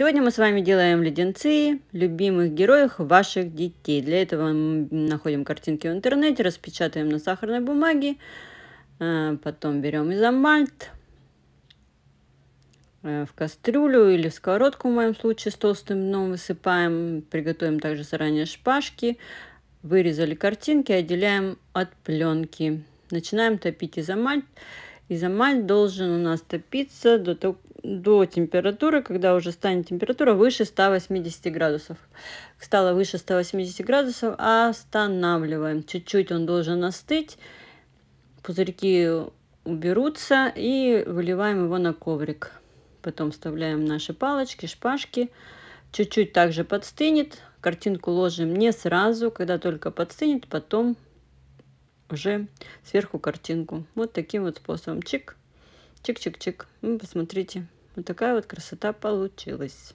Сегодня мы с вами делаем леденцы любимых героев ваших детей. Для этого мы находим картинки в интернете, распечатаем на сахарной бумаге, а, потом берем изомальт э, в кастрюлю или в сковородку, в моем случае, с толстым дном высыпаем. Приготовим также заранее шпажки. Вырезали картинки, отделяем от пленки. Начинаем топить изомальт. Изомаль должен у нас топиться до, до температуры, когда уже станет температура выше 180 градусов. Стало выше 180 градусов, останавливаем. Чуть-чуть он должен остыть. Пузырьки уберутся и выливаем его на коврик. Потом вставляем наши палочки, шпажки. Чуть-чуть также подстынет. Картинку ложим не сразу, когда только подстынет, потом уже сверху картинку. Вот таким вот способом. Чик, чик-чик-чик. Ну, посмотрите, вот такая вот красота получилась.